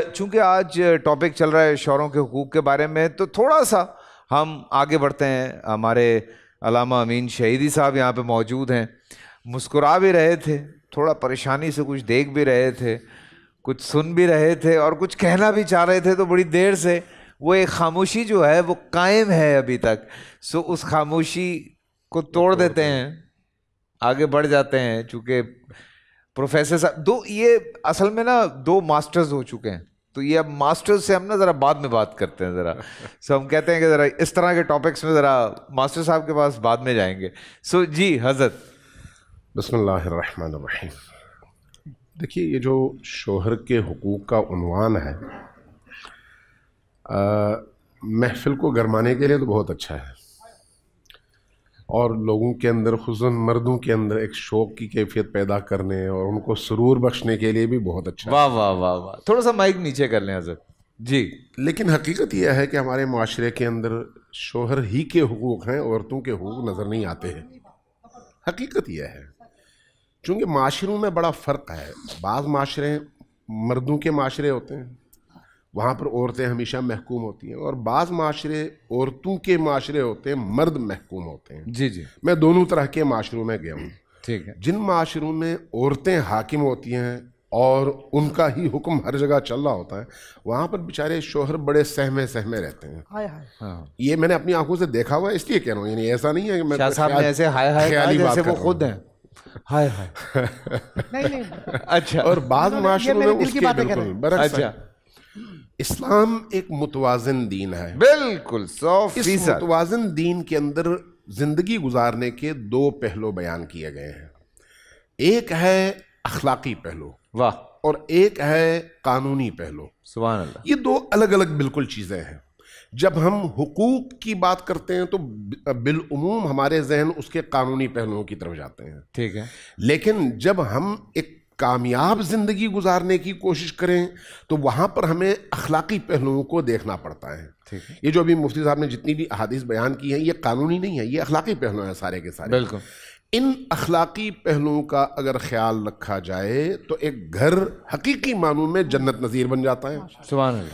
चूंकि आज टॉपिक चल रहा है शौरों के हकूक़ के बारे में तो थोड़ा सा हम आगे बढ़ते हैं हमारे अलामा अमीन शहीदी साहब यहाँ पे मौजूद हैं मुस्कुरा भी रहे थे थोड़ा परेशानी से कुछ देख भी रहे थे कुछ सुन भी रहे थे और कुछ कहना भी चाह रहे थे तो बड़ी देर से वो एक खामोशी जो है वो कायम है अभी तक सो उस खामोशी को तोड़ देते हैं आगे बढ़ जाते हैं चूँकि प्रोफेसर साहब दो ये असल में ना दो मास्टर्स हो चुके हैं तो ये अब मास्टर्स से हम ना ज़रा बाद में बात करते हैं ज़रा सो so, हम कहते हैं कि ज़रा इस तरह के टॉपिक्स में ज़रा मास्टर साहब के पास बाद में जाएंगे सो so, जी हजरत बसमीम देखिए ये जो शोहर के हकूक़ का उनवान है महफिल को गरमाने के लिए तो बहुत अच्छा है और लोगों के अंदर खुजन मर्दों के अंदर एक शौक की कैफियत पैदा करने और उनको सुरूर बख्शने के लिए भी बहुत अच्छा वाह वाह वाह वाह थोड़ा सा माइक नीचे कर लें हजरत जी लेकिन हकीकत यह है कि हमारे माशरे के अंदर शोहर ही के हकूक़ हैं औरतों के हकूक़ नज़र नहीं आते हैं हकीकत यह है चूँकि माशरों में बड़ा फ़र्क है बाज़ माशरे मर्दों के माशरे होते हैं वहाँ पर औरतें हमेशा महकूम होती हैं और बाद माशरे औरतों के माशरे होते हैं मर्द महकूम होते हैं जी जी मैं दोनों तरह के माशरों में गया हूँ ठीक है जिन माशरों में औरतें हाकिम होती हैं और उनका ही हुक्म हर जगह चल रहा होता है वहाँ पर बेचारे शोहर बड़े सहमे सहमे रहते हैं हाय हाय हाँ। ये मैंने अपनी आंखों से देखा हुआ है इसलिए कह रहा हूँ यानी ऐसा नहीं है कि मैं ऐसे हाय हाय जैसे वो खुद हैं हाय हाय नहीं नहीं अच्छा और बाद माशरों में उसके बिल्कुल अच्छा इस्लाम एक मुतवाजन दीन है बिल्कुल इस मुतवाजन दीन के अंदर ज़िंदगी गुजारने के दो पहलू बयान किए गए हैं एक है अखलाकी पहलू वाह और एक है कानूनी पहलू सुबह ये दो अलग अलग बिल्कुल चीज़ें हैं जब हम हकूक की बात करते हैं तो बिलूम हमारे जहन उसके कानूनी पहलुओं की तरफ जाते हैं ठीक है लेकिन जब हम एक कामयाब ज़िंदगी गुजारने की कोशिश करें तो वहां पर हमें अखलाकी पहलुओं को देखना पड़ता है ये जो अभी मुफ्ती साहब ने जितनी भी अहादीस बयान की हैं ये कानूनी नहीं है ये अखलाकी पहलू हैं सारे के सारे बिल्कुल इन अखलाकी पहलुओं का अगर ख्याल रखा जाए तो एक घर हकीकी मानू में जन्नत नज़ीर बन जाता है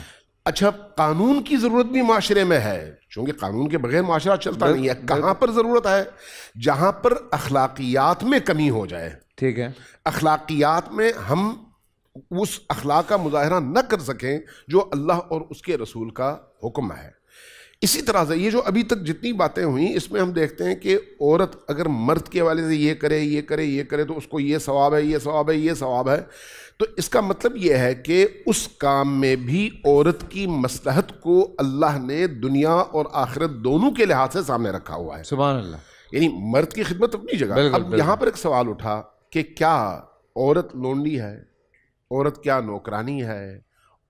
अच्छा कानून की ज़रूरत भी माशरे में है क्योंकि कानून के बगैर माशरा चलता नहीं है कहाँ पर ज़रूरत है जहाँ पर अखलाकियात में कमी हो जाए ठीक है अखलाकियात में हम उस अखलाक का मुजाहरा न कर सकें जो अल्लाह और उसके रसूल का हुक्म है इसी तरह से ये जो अभी तक जितनी बातें हुई इसमें हम देखते हैं कि औरत अगर मर्द के हवाले से ये करे ये करे ये करे तो उसको ये सवाब है ये सवाब है ये सवाब है तो इसका मतलब ये है कि उस काम में भी औरत की मसलहत को अल्लाह ने दुनिया और आखिरत दोनों के लिहाज से सामने रखा हुआ है सुबह अल्लाह यानी मर्द की खिदमत अपनी जगह अब यहाँ पर एक सवाल उठा कि क्या औरत लोनली है औरत क्या नौकरानी है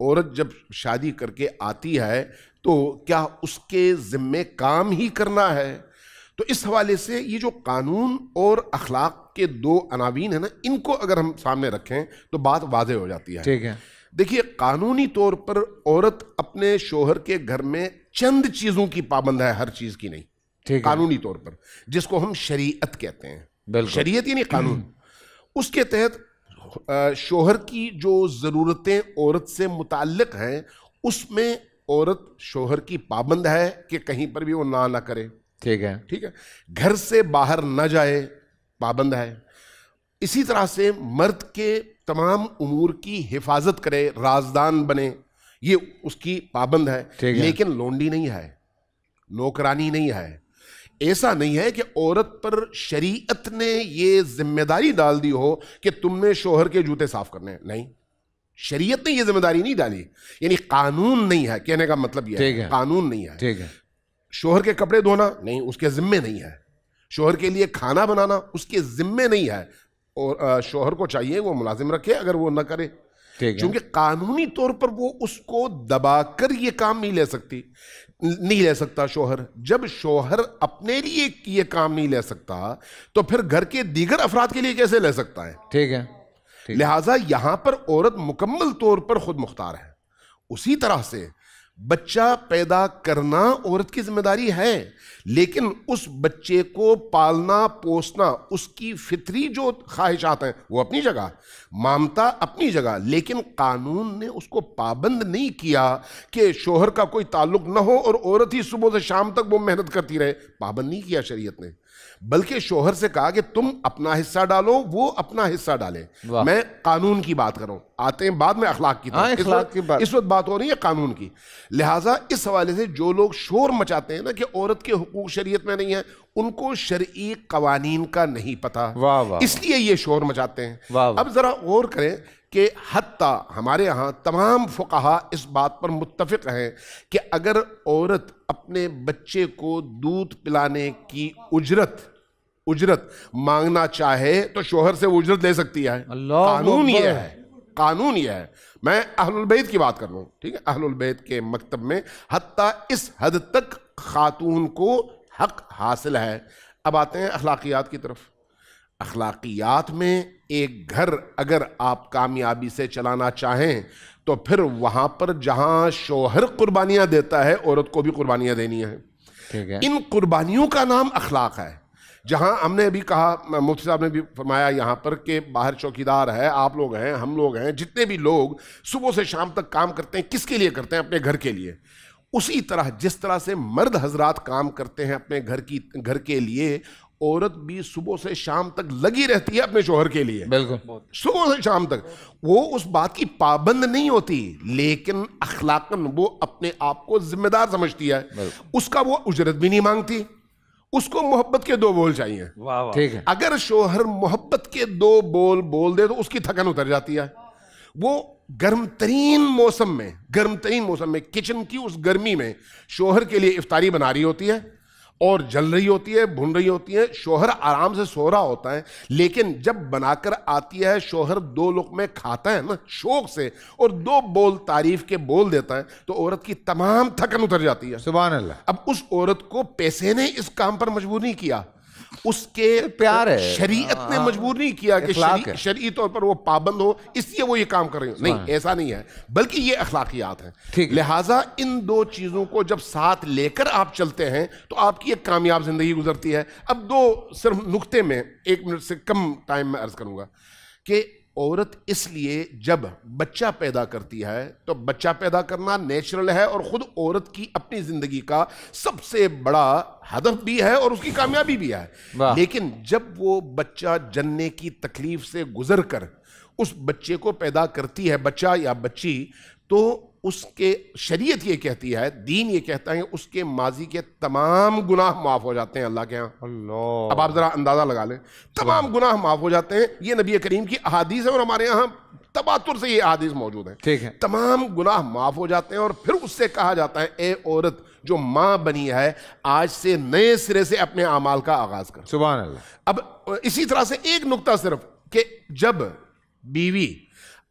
औरत जब शादी करके आती है तो क्या उसके ज़िम्मे काम ही करना है तो इस हवाले से ये जो कानून और अखलाक के दो अनावीन है ना इनको अगर हम सामने रखें तो बात वाजे हो जाती है ठीक है देखिए कानूनी तौर पर औरत अपने शोहर के घर में चंद चीज़ों की पाबंद है हर चीज़ की नहीं ठीक कानूनी तौर पर जिसको हम शरीयत कहते हैं शरीयत नहीं कानून उसके तहत शोहर की जो ज़रूरतें औरत से मुतक हैं उसमें औरत शोहर की पाबंद है कि कहीं पर भी वो ना ना करे ठीक है ठीक है घर से बाहर ना जाए पाबंद है इसी तरह से मर्द के तमाम उमूर की हिफाजत करे राजदान बने ये उसकी पाबंद है लेकिन लोंडी नहीं है नौकरानी नहीं है ऐसा नहीं है कि औरत पर शरीयत ने ये जिम्मेदारी डाल दी हो कि तुमने शोहर के जूते साफ करने नहीं शरीयत ने ये जिम्मेदारी नहीं डाली यानी कानून नहीं है कहने का मतलब यह है, है कानून नहीं है ठीक है शोहर के कपड़े धोना नहीं उसके जिम्मे नहीं है शोहर के लिए खाना बनाना उसके जिम्मे नहीं है और शोहर को चाहिए वो मुलाजिम रखे अगर वो ना करे क्योंकि कानूनी तौर पर वो उसको दबाकर ये काम नहीं ले सकती नहीं ले सकता शोहर जब शोहर अपने लिए ये काम नहीं ले सकता तो फिर घर के दीगर अफराद के लिए कैसे ले सकता है ठीक है लिहाजा यहां पर औरत मुकम्मल तौर पर खुद मुख्तार है उसी तरह से बच्चा पैदा करना औरत की जिम्मेदारी है लेकिन उस बच्चे को पालना पोसना उसकी फितरी जो ख्वाहिशात हैं वो अपनी जगह मामता अपनी जगह लेकिन कानून ने उसको पाबंद नहीं किया कि शोहर का कोई ताल्लुक ना हो और औरत ही सुबह से शाम तक वो मेहनत करती रहे पाबंद नहीं किया शरीयत ने बल्कि शोहर से कहा कि तुम अपना हिस्सा डालो वो अपना हिस्सा डाले मैं कानून की बात करूं आते हैं बाद में अखलाक की हाँ, अखलाक की बात इस वक्त बात हो रही है कानून की लिहाजा इस हवाले से जो लोग शोर मचाते हैं ना कि औरत के हकूक शरीयत में नहीं है उनको शर्य कवानीन का नहीं पता इसलिए ये शोर मचाते हैं अब ज़रा गौर करें कि हती हमारे यहाँ तमाम फुकाहा इस बात पर मुतफ़ हैं कि अगर औरत अपने बच्चे को दूध पिलाने की उजरत उजरत मांगना चाहे तो शोहर से उजरत ले सकती है कानून ये है कानून यह है मैं अहलबैत की बात कर रहा हूँ ठीक है अहलबैत के मकतब में हती इस हद तक खातून को हक हासिल है अब आते हैं अखलाकियात की तरफ अखलाकियात में एक घर अगर आप कामयाबी से चलाना चाहें तो फिर वहाँ पर जहाँ शोहर कुर्बानियाँ देता है औरत को भी कुर्बानियाँ देनी है, है। इन कुर्बानियों का नाम अखलाक है जहां हमने अभी कहा मुफ्ती साहब ने भी फरमाया यहाँ पर कि बाहर चौकीदार है आप लोग हैं हम लोग हैं जितने भी लोग सुबह से शाम तक काम करते हैं किसके लिए करते हैं अपने घर के लिए उसी तरह जिस तरह से मर्द हजरात काम करते हैं अपने घर की घर के लिए औरत भी सुबह से शाम तक लगी रहती है अपने शोहर के लिए बिल्कुल सुबह से शाम तक वो उस बात की पाबंद नहीं होती लेकिन अखलाकन वो अपने आप को जिम्मेदार समझती है उसका वो उजरत भी नहीं मांगती उसको मोहब्बत के दो बोल चाहिए ठीक है अगर शोहर मोहब्बत के दो बोल बोल दे तो उसकी थकन उतर जाती है वो गर्म तरीन मौसम में गर्म तरीन मौसम में किचन की उस गर्मी में शोहर के लिए इफ्तारी बना रही होती है और जल रही होती है भुन रही होती है शोहर आराम से सो रहा होता है लेकिन जब बनाकर आती है शोहर दो लोग में खाता है ना शौक से और दो बोल तारीफ के बोल देता है तो औरत की तमाम थकन उतर जाती है सुबह अब उस औरत को पैसे ने इस काम पर मजबूर नहीं किया उसके प्यार है शरीयत ने हाँ। मजबूर नहीं किया कि शरी, तौर पर वो पाबंद हो इसलिए वो ये काम कर रहे हैं नहीं हाँ। ऐसा नहीं है बल्कि ये अखलाकियात है लिहाजा इन दो चीज़ों को जब साथ लेकर आप चलते हैं तो आपकी एक कामयाब ज़िंदगी गुजरती है अब दो सिर्फ नुकते में एक मिनट से कम टाइम में अर्ज करूंगा कि औरत इसलिए जब बच्चा पैदा करती है तो बच्चा पैदा करना नेचुरल है और ख़ुद औरत की अपनी ज़िंदगी का सबसे बड़ा हदफ भी है और उसकी कामयाबी भी है लेकिन जब वो बच्चा जन्ने की तकलीफ़ से गुजर कर उस बच्चे को पैदा करती है बच्चा या बच्ची तो उसके शरीयत ये कहती है दीन ये कहता है उसके माजी के तमाम गुनाह माफ हो जाते हैं अल्लाह के यहाँ अल्लाह अब आप जरा अंदाजा लगा लें तमाम गुनाह माफ हो जाते हैं ये नबी करीम की अहादीस है और हमारे यहाँ तबातुर से ये अहादीस मौजूद है ठीक है तमाम गुनाह माफ हो जाते हैं और फिर उससे कहा जाता है ए औरत जो माँ बनी है आज से नए सिरे से अपने अमाल का आगाज कर सुबह अब इसी तरह से एक नुकता सिर्फ कि जब बीवी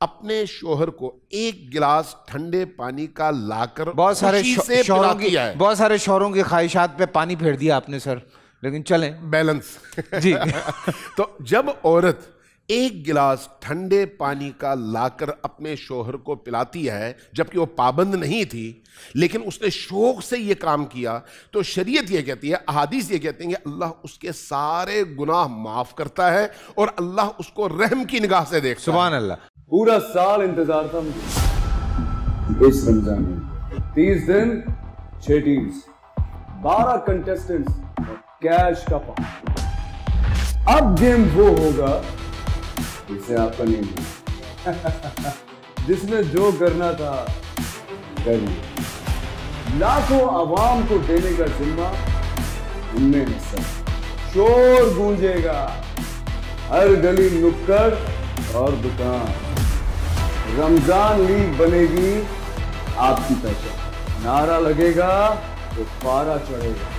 अपने शोहर को एक गिलास ठंडे पानी का लाकर बहुत सारे से की है बहुत सारे शोहरों की ख्वाहिशात पे पानी फेर दिया आपने सर लेकिन चलें बैलेंस जी तो जब औरत एक गिलास ठंडे पानी का लाकर अपने शोहर को पिलाती है जबकि वो पाबंद नहीं थी लेकिन उसने शोक से ये काम किया तो शरीयत ये कहती है अहादीस ये कहती है अल्लाह उसके सारे गुनाह माफ करता है और अल्लाह उसको रहम की निगाह से देख सुबह अल्लाह पूरा साल इंतजार था मुझे इस रमजान में तीस दिन छह टीम्स बारह कंटेस्टेंट्स कैश का अब गेम वो होगा इसे आपका नहीं जिसने जो करना था कर लिया लाखों आवाम को देने का जिम्मा उनमें हिस्सा शोर गूंजेगा हर गली नुक्कड़ और दुकान रमजान लीग बनेगी आपकी पहचान नारा लगेगा तो पारा चढ़ेगा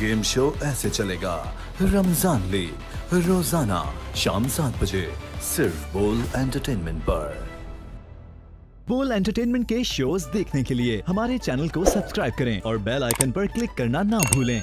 गेम शो ऐसे चलेगा रमजान लीग रोजाना शाम सात बजे सिर्फ बोल एंटरटेनमेंट पर बोल एंटरटेनमेंट के शोज देखने के लिए हमारे चैनल को सब्सक्राइब करें और बेल आइकन पर क्लिक करना ना भूलें